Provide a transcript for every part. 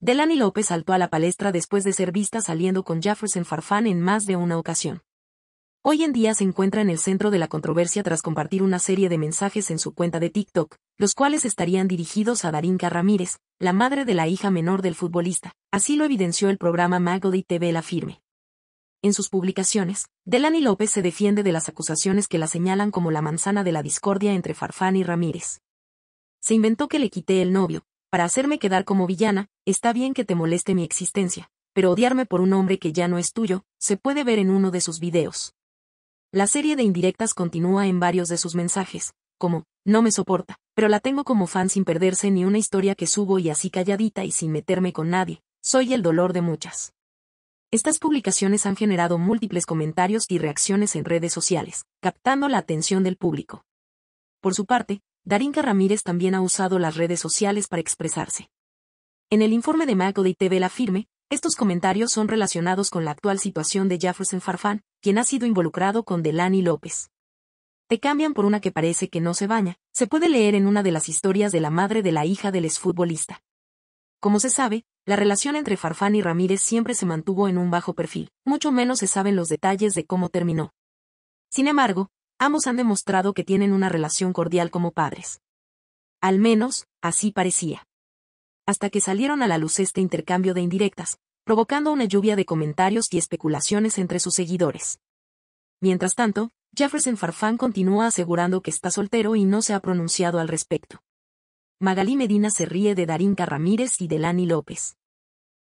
Delany López saltó a la palestra después de ser vista saliendo con Jefferson Farfán en más de una ocasión. Hoy en día se encuentra en el centro de la controversia tras compartir una serie de mensajes en su cuenta de TikTok, los cuales estarían dirigidos a Darinka Ramírez, la madre de la hija menor del futbolista. Así lo evidenció el programa Magody TV La Firme. En sus publicaciones, Delany López se defiende de las acusaciones que la señalan como la manzana de la discordia entre Farfán y Ramírez. Se inventó que le quité el novio, para hacerme quedar como villana, está bien que te moleste mi existencia, pero odiarme por un hombre que ya no es tuyo, se puede ver en uno de sus videos. La serie de indirectas continúa en varios de sus mensajes, como, no me soporta, pero la tengo como fan sin perderse ni una historia que subo y así calladita y sin meterme con nadie, soy el dolor de muchas. Estas publicaciones han generado múltiples comentarios y reacciones en redes sociales, captando la atención del público. Por su parte, Darinka Ramírez también ha usado las redes sociales para expresarse. En el informe de de TV La Firme, estos comentarios son relacionados con la actual situación de Jefferson Farfán, quien ha sido involucrado con Delany López. Te cambian por una que parece que no se baña, se puede leer en una de las historias de la madre de la hija del exfutbolista. Como se sabe, la relación entre Farfán y Ramírez siempre se mantuvo en un bajo perfil, mucho menos se saben los detalles de cómo terminó. Sin embargo, Ambos han demostrado que tienen una relación cordial como padres. Al menos, así parecía. Hasta que salieron a la luz este intercambio de indirectas, provocando una lluvia de comentarios y especulaciones entre sus seguidores. Mientras tanto, Jefferson Farfán continúa asegurando que está soltero y no se ha pronunciado al respecto. Magalí Medina se ríe de Darín Ramírez y de Lani López.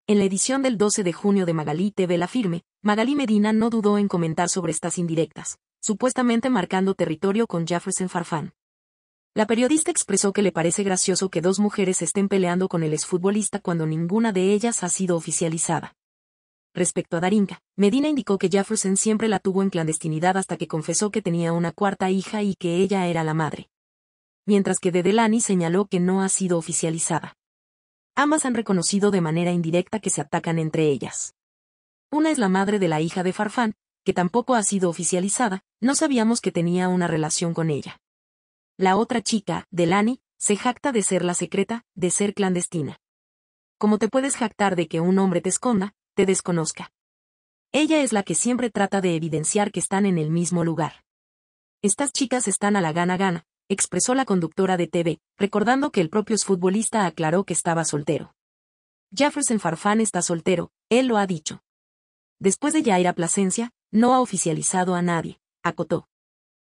En la edición del 12 de junio de Magalí TV La Firme, Magalí Medina no dudó en comentar sobre estas indirectas, supuestamente marcando territorio con Jefferson Farfán. La periodista expresó que le parece gracioso que dos mujeres estén peleando con el exfutbolista cuando ninguna de ellas ha sido oficializada. Respecto a Darinka, Medina indicó que Jefferson siempre la tuvo en clandestinidad hasta que confesó que tenía una cuarta hija y que ella era la madre. Mientras que Dedelani señaló que no ha sido oficializada. Ambas han reconocido de manera indirecta que se atacan entre ellas. Una es la madre de la hija de Farfán, que tampoco ha sido oficializada, no sabíamos que tenía una relación con ella. La otra chica, Delani, se jacta de ser la secreta, de ser clandestina. Como te puedes jactar de que un hombre te esconda, te desconozca? Ella es la que siempre trata de evidenciar que están en el mismo lugar. Estas chicas están a la gana gana, expresó la conductora de TV, recordando que el propio futbolista aclaró que estaba soltero. Jefferson Farfán está soltero, él lo ha dicho. Después de ya ir a Plasencia, no ha oficializado a nadie acotó.